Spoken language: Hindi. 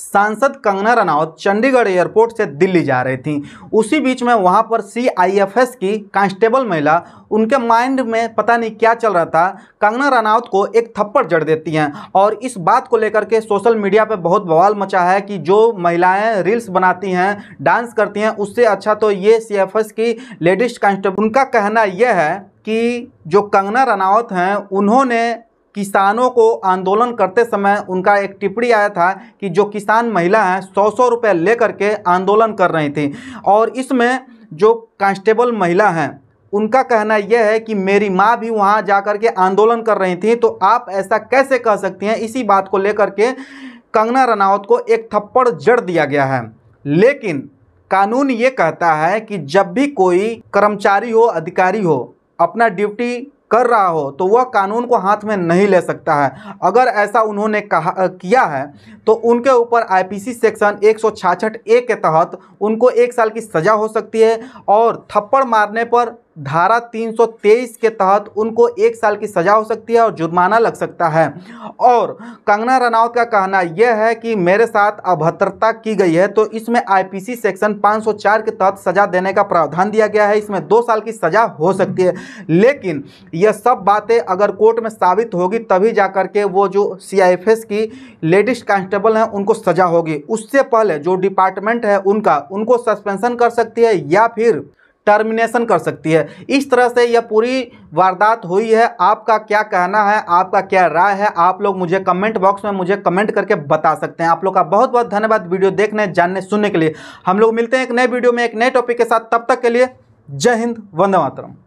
सांसद कंगना रनावत चंडीगढ़ एयरपोर्ट से दिल्ली जा रही थी उसी बीच में वहाँ पर सीआईएफएस की कांस्टेबल महिला उनके माइंड में पता नहीं क्या चल रहा था कंगना रनावत को एक थप्पड़ जड़ देती हैं और इस बात को लेकर के सोशल मीडिया पे बहुत बवाल मचा है कि जो महिलाएं रील्स बनाती हैं डांस करती हैं उससे अच्छा तो ये सी की लेडीज कांस्टेबल उनका कहना यह है कि जो कंगना रनावत हैं उन्होंने किसानों को आंदोलन करते समय उनका एक टिप्पणी आया था कि जो किसान महिला हैं सौ सौ रुपये ले करके आंदोलन कर रही थी और इसमें जो कांस्टेबल महिला हैं उनका कहना यह है कि मेरी माँ भी वहाँ जा कर के आंदोलन कर रही थी तो आप ऐसा कैसे कह सकती हैं इसी बात को लेकर के कंगना रनावत को एक थप्पड़ जड़ दिया गया है लेकिन कानून ये कहता है कि जब भी कोई कर्मचारी हो अधिकारी हो अपना ड्यूटी कर रहा हो तो वह कानून को हाथ में नहीं ले सकता है अगर ऐसा उन्होंने कहा किया है तो उनके ऊपर आईपीसी सेक्शन एक सौ ए के तहत उनको एक साल की सज़ा हो सकती है और थप्पड़ मारने पर धारा 323 के तहत उनको एक साल की सज़ा हो सकती है और जुर्माना लग सकता है और कंगना रनौत का कहना यह है कि मेरे साथ अभद्रता की गई है तो इसमें आईपीसी सेक्शन 504 के तहत सज़ा देने का प्रावधान दिया गया है इसमें दो साल की सज़ा हो सकती है लेकिन यह सब बातें अगर कोर्ट में साबित होगी तभी जा के वो जो सी की लेडीज कांस्टेबल हैं उनको सज़ा होगी उससे पहले जो डिपार्टमेंट है उनका उनको सस्पेंसन कर सकती है या फिर टर्मिनेशन कर सकती है इस तरह से यह पूरी वारदात हुई है आपका क्या कहना है आपका क्या राय है आप लोग मुझे कमेंट बॉक्स में मुझे कमेंट करके बता सकते हैं आप लोग का बहुत बहुत धन्यवाद वीडियो देखने जानने सुनने के लिए हम लोग मिलते हैं एक नए वीडियो में एक नए टॉपिक के साथ तब तक के लिए जय हिंद वंदे मातरम